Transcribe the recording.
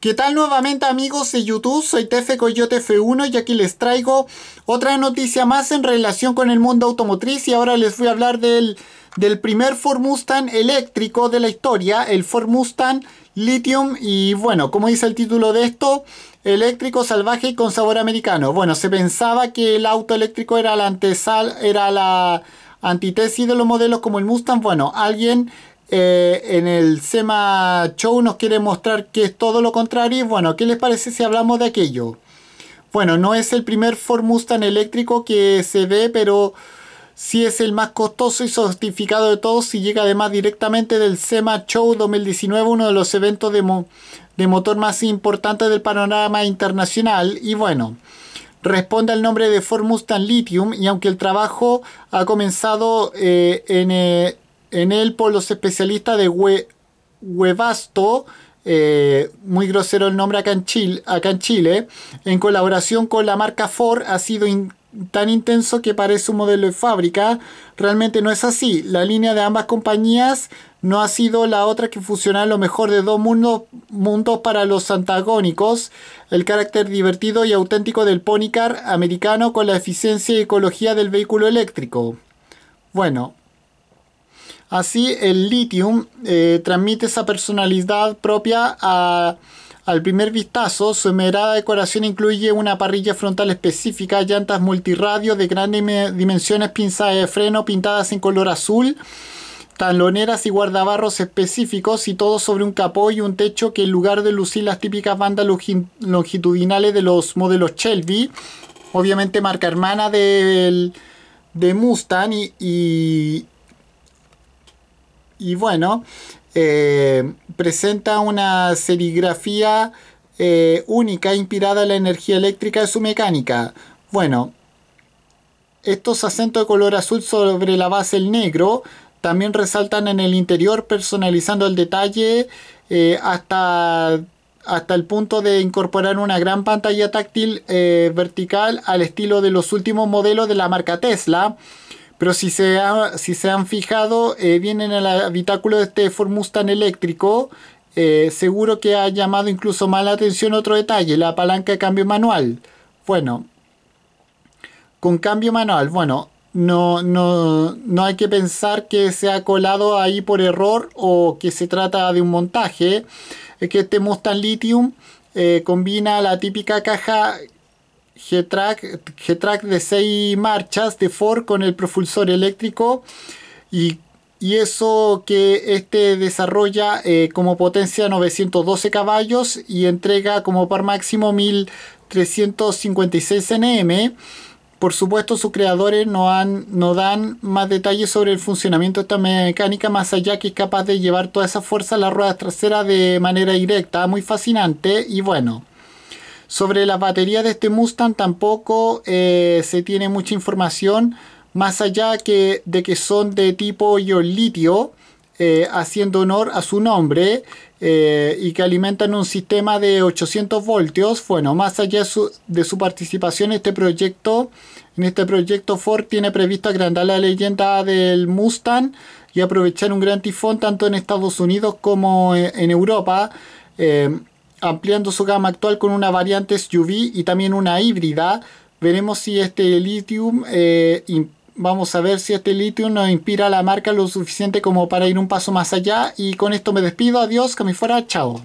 ¿Qué tal nuevamente amigos de YouTube? Soy TF Coyote F1 y aquí les traigo otra noticia más en relación con el mundo automotriz y ahora les voy a hablar del, primer Ford Mustang eléctrico de la historia, el Ford Mustang Lithium y bueno, como dice el título de esto, eléctrico salvaje con sabor americano. Bueno, se pensaba que el auto eléctrico era la antesal, era la de los modelos como el Mustang. Bueno, alguien eh, en el SEMA Show nos quiere mostrar que es todo lo contrario. Y bueno, ¿qué les parece si hablamos de aquello? Bueno, no es el primer Ford Mustang eléctrico que se ve, pero sí es el más costoso y sofisticado de todos y llega además directamente del SEMA Show 2019, uno de los eventos de, motor más importantes del panorama internacional. Y bueno, responde al nombre de Ford Mustang Lithium y aunque el trabajo ha comenzado eh, en, eh, en él por los especialistas de Huevasto, eh, muy grosero el nombre acá en, Chile, acá en Chile, en colaboración con la marca Ford, ha sido tan intenso que parece un modelo de fábrica. Realmente no es así. La línea de ambas compañías no ha sido la otra que funciona lo mejor de dos mundos, mundos para los antagónicos. El carácter divertido y auténtico del Ponycar americano con la eficiencia y ecología del vehículo eléctrico. Bueno, Así el Lithium eh, transmite esa personalidad propia al primer vistazo. Su emerada decoración incluye una parrilla frontal específica, llantas multirradio de grandes dimensiones, pinzas de freno pintadas en color azul, taloneras y guardabarros específicos y todo sobre un capó y un techo que en lugar de lucir las típicas bandas longitudinales de los modelos Shelby, obviamente marca hermana del de Mustang y, y bueno, eh, presenta una serigrafía eh, única inspirada en la energía eléctrica de su mecánica. Bueno, estos acentos de color azul sobre la base el negro también resaltan en el interior personalizando el detalle eh, hasta, hasta el punto de incorporar una gran pantalla táctil vertical al estilo de los últimos modelos de la marca Tesla. Pero si se, si se han fijado, eh, vienen al en habitáculo de este Ford Mustang eléctrico. Eh, seguro que ha llamado incluso más la atención otro detalle, la palanca de cambio manual. Bueno, con cambio manual, bueno, no, hay que pensar que se ha colado ahí por error o que se trata de un montaje. Es que este Mustang Lithium eh, combina la típica caja G-Track, de 6 marchas de Ford con el propulsor eléctrico y, eso que este desarrolla eh, como potencia 912 caballos y entrega como par máximo 1356 Nm. Por supuesto, sus creadores no, han, no dan más detalles sobre el funcionamiento de esta mecánica, más allá que es capaz de llevar toda esa fuerza a las ruedas traseras de manera directa. Muy fascinante y bueno. Sobre las baterías de este Mustang tampoco eh, se tiene mucha información, más allá que, de que son de tipo ion litio, eh, haciendo honor a su nombre, eh, y que alimentan un sistema de 800 voltios. Bueno, más allá de su participación en este proyecto, en este proyecto Ford tiene previsto agrandar la leyenda del Mustang y aprovechar un gran tifón tanto en Estados Unidos como en, Europa ampliando su gama actual con una variante SUV y también una híbrida. Veremos si este Lithium, eh, vamos a ver si este Lithium nos inspira a la marca lo suficiente como para ir un paso más allá. Y con esto me despido, adiós, que me fuera, chao.